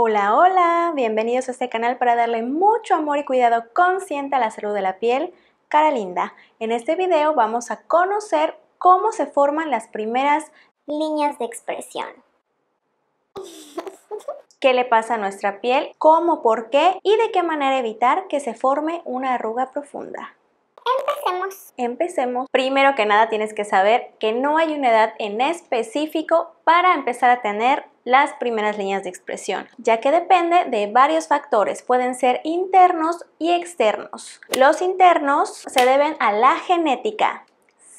Hola, hola, bienvenidos a este canal para darle mucho amor y cuidado consciente a la salud de la piel. Cara linda, en este video vamos a conocer cómo se forman las primeras líneas de expresión. ¿Qué le pasa a nuestra piel? ¿Cómo? ¿Por qué? ¿Y de qué manera evitar que se forme una arruga profunda? Empecemos. Empecemos. Primero que nada tienes que saber que no hay una edad en específico para empezar a tener las primeras líneas de expresión, ya que depende de varios factores, pueden ser internos y externos. Los internos se deben a la genética.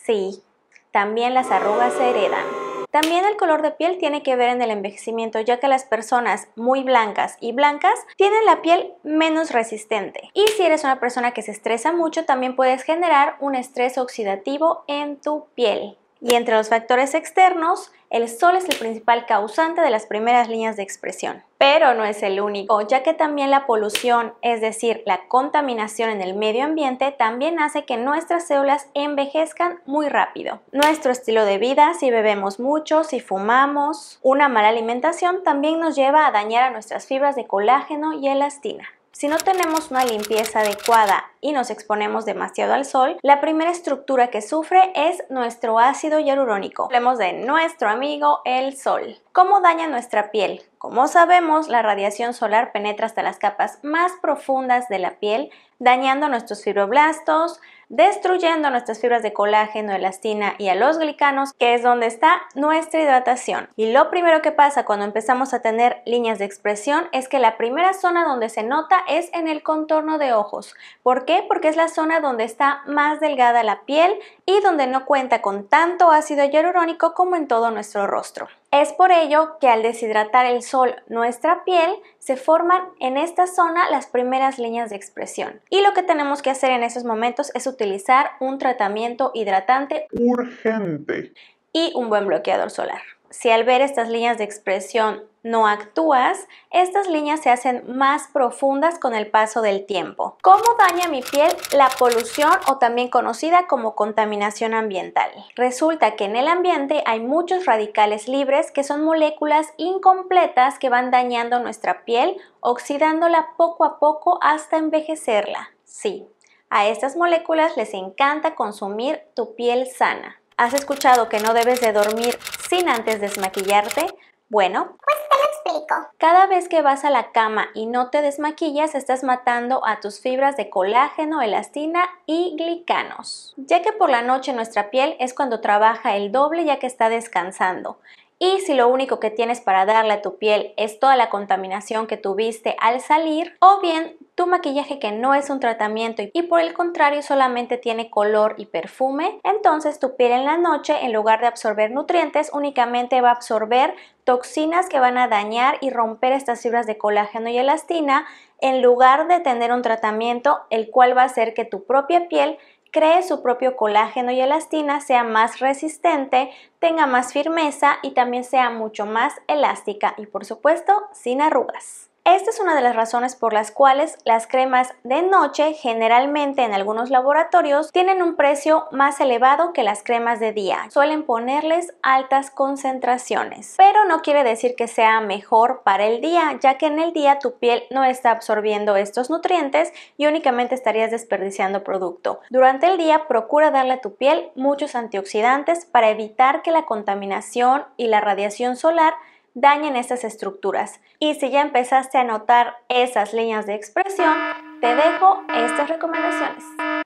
Sí, también las arrugas se heredan. También el color de piel tiene que ver en el envejecimiento, ya que las personas muy blancas y blancas tienen la piel menos resistente. Y si eres una persona que se estresa mucho, también puedes generar un estrés oxidativo en tu piel. Y entre los factores externos, el sol es el principal causante de las primeras líneas de expresión, pero no es el único, ya que también la polución, es decir, la contaminación en el medio ambiente, también hace que nuestras células envejezcan muy rápido. Nuestro estilo de vida, si bebemos mucho, si fumamos, una mala alimentación también nos lleva a dañar a nuestras fibras de colágeno y elastina. Si no tenemos una limpieza adecuada y nos exponemos demasiado al sol, la primera estructura que sufre es nuestro ácido hialurónico. Hablemos de nuestro amigo el sol. ¿Cómo daña nuestra piel? Como sabemos, la radiación solar penetra hasta las capas más profundas de la piel, dañando nuestros fibroblastos, destruyendo nuestras fibras de colágeno, elastina y a los glicanos, que es donde está nuestra hidratación. Y lo primero que pasa cuando empezamos a tener líneas de expresión es que la primera zona donde se nota es en el contorno de ojos. ¿Por porque es la zona donde está más delgada la piel y donde no cuenta con tanto ácido hialurónico como en todo nuestro rostro. Es por ello que al deshidratar el sol nuestra piel, se forman en esta zona las primeras líneas de expresión. Y lo que tenemos que hacer en esos momentos es utilizar un tratamiento hidratante urgente y un buen bloqueador solar si al ver estas líneas de expresión no actúas, estas líneas se hacen más profundas con el paso del tiempo. ¿Cómo daña mi piel la polución o también conocida como contaminación ambiental? Resulta que en el ambiente hay muchos radicales libres que son moléculas incompletas que van dañando nuestra piel, oxidándola poco a poco hasta envejecerla. Sí, a estas moléculas les encanta consumir tu piel sana. ¿Has escuchado que no debes de dormir sin antes desmaquillarte? Bueno, pues te lo explico. Cada vez que vas a la cama y no te desmaquillas, estás matando a tus fibras de colágeno, elastina y glicanos. Ya que por la noche nuestra piel es cuando trabaja el doble ya que está descansando y si lo único que tienes para darle a tu piel es toda la contaminación que tuviste al salir o bien tu maquillaje que no es un tratamiento y por el contrario solamente tiene color y perfume, entonces tu piel en la noche en lugar de absorber nutrientes únicamente va a absorber toxinas que van a dañar y romper estas fibras de colágeno y elastina en lugar de tener un tratamiento el cual va a hacer que tu propia piel cree su propio colágeno y elastina sea más resistente, tenga más firmeza y también sea mucho más elástica y por supuesto sin arrugas. Esta es una de las razones por las cuales las cremas de noche generalmente en algunos laboratorios tienen un precio más elevado que las cremas de día. Suelen ponerles altas concentraciones, pero no quiere decir que sea mejor para el día, ya que en el día tu piel no está absorbiendo estos nutrientes y únicamente estarías desperdiciando producto. Durante el día procura darle a tu piel muchos antioxidantes para evitar que la contaminación y la radiación solar dañen estas estructuras. Y si ya empezaste a notar esas líneas de expresión, te dejo estas recomendaciones.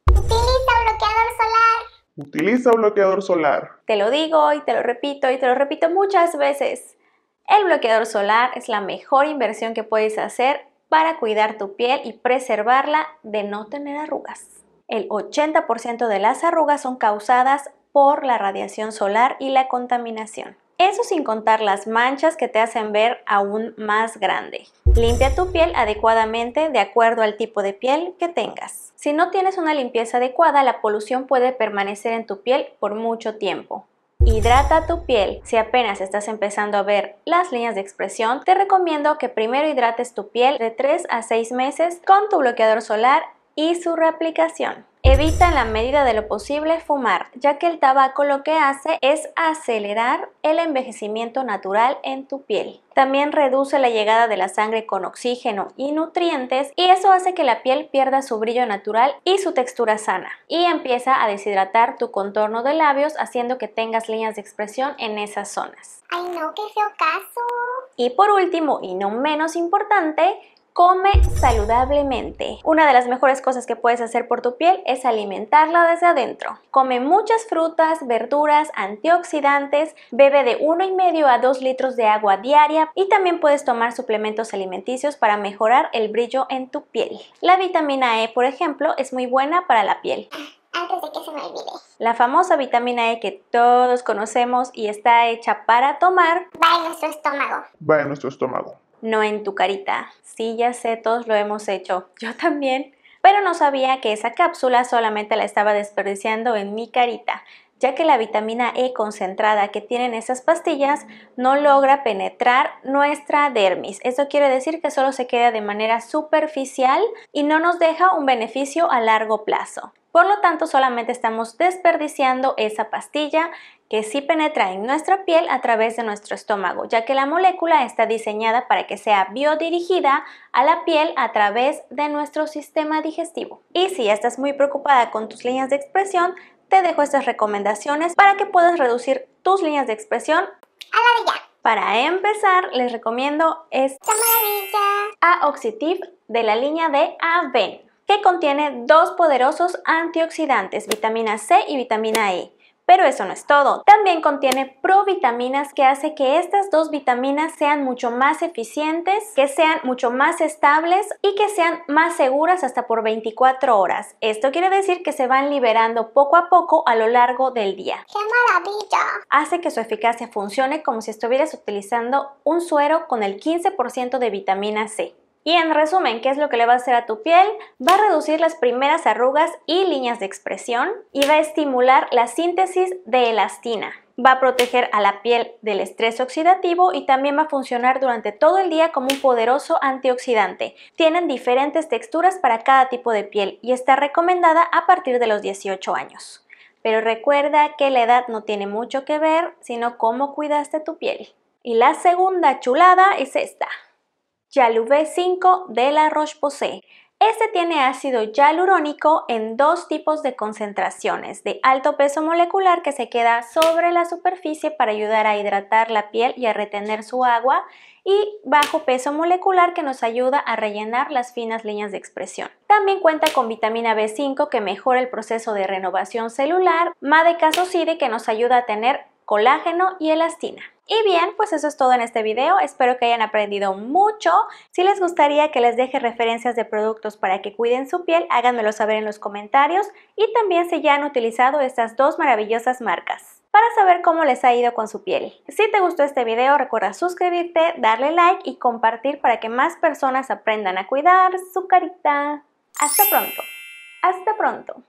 Utiliza bloqueador solar. Utiliza bloqueador solar. Te lo digo y te lo repito y te lo repito muchas veces. El bloqueador solar es la mejor inversión que puedes hacer para cuidar tu piel y preservarla de no tener arrugas. El 80% de las arrugas son causadas por la radiación solar y la contaminación. Eso sin contar las manchas que te hacen ver aún más grande. Limpia tu piel adecuadamente de acuerdo al tipo de piel que tengas. Si no tienes una limpieza adecuada, la polución puede permanecer en tu piel por mucho tiempo. Hidrata tu piel. Si apenas estás empezando a ver las líneas de expresión, te recomiendo que primero hidrates tu piel de 3 a 6 meses con tu bloqueador solar y su reaplicación. Evita en la medida de lo posible fumar, ya que el tabaco lo que hace es acelerar el envejecimiento natural en tu piel. También reduce la llegada de la sangre con oxígeno y nutrientes y eso hace que la piel pierda su brillo natural y su textura sana. Y empieza a deshidratar tu contorno de labios haciendo que tengas líneas de expresión en esas zonas. ¡Ay no, que feo caso! Y por último, y no menos importante, Come saludablemente. Una de las mejores cosas que puedes hacer por tu piel es alimentarla desde adentro. Come muchas frutas, verduras, antioxidantes, bebe de 1,5 a 2 litros de agua diaria y también puedes tomar suplementos alimenticios para mejorar el brillo en tu piel. La vitamina E, por ejemplo, es muy buena para la piel antes de que se me olvide. La famosa vitamina E que todos conocemos y está hecha para tomar va en nuestro estómago. Va en nuestro estómago no en tu carita. Sí, ya sé, todos lo hemos hecho. Yo también. Pero no sabía que esa cápsula solamente la estaba desperdiciando en mi carita, ya que la vitamina E concentrada que tienen esas pastillas no logra penetrar nuestra dermis. eso quiere decir que solo se queda de manera superficial y no nos deja un beneficio a largo plazo. Por lo tanto, solamente estamos desperdiciando esa pastilla que sí penetra en nuestra piel a través de nuestro estómago, ya que la molécula está diseñada para que sea biodirigida a la piel a través de nuestro sistema digestivo. Y si estás muy preocupada con tus líneas de expresión, te dejo estas recomendaciones para que puedas reducir tus líneas de expresión a la de Para empezar, les recomiendo esta maravilla Aoxitiv de la línea de Aven, que contiene dos poderosos antioxidantes, vitamina C y vitamina E pero eso no es todo, también contiene provitaminas que hace que estas dos vitaminas sean mucho más eficientes, que sean mucho más estables y que sean más seguras hasta por 24 horas. Esto quiere decir que se van liberando poco a poco a lo largo del día. ¡Qué maravilla! Hace que su eficacia funcione como si estuvieras utilizando un suero con el 15% de vitamina C. Y en resumen, ¿qué es lo que le va a hacer a tu piel? Va a reducir las primeras arrugas y líneas de expresión y va a estimular la síntesis de elastina. Va a proteger a la piel del estrés oxidativo y también va a funcionar durante todo el día como un poderoso antioxidante. Tienen diferentes texturas para cada tipo de piel y está recomendada a partir de los 18 años. Pero recuerda que la edad no tiene mucho que ver, sino cómo cuidaste tu piel. Y la segunda chulada es esta v 5 de la Roche-Posay. Este tiene ácido hialurónico en dos tipos de concentraciones, de alto peso molecular que se queda sobre la superficie para ayudar a hidratar la piel y a retener su agua, y bajo peso molecular que nos ayuda a rellenar las finas líneas de expresión. También cuenta con vitamina B5 que mejora el proceso de renovación celular, madecasocide que nos ayuda a tener colágeno y elastina. Y bien, pues eso es todo en este video, espero que hayan aprendido mucho. Si les gustaría que les deje referencias de productos para que cuiden su piel, háganmelo saber en los comentarios y también si ya han utilizado estas dos maravillosas marcas para saber cómo les ha ido con su piel. Si te gustó este video recuerda suscribirte, darle like y compartir para que más personas aprendan a cuidar su carita. Hasta pronto, hasta pronto.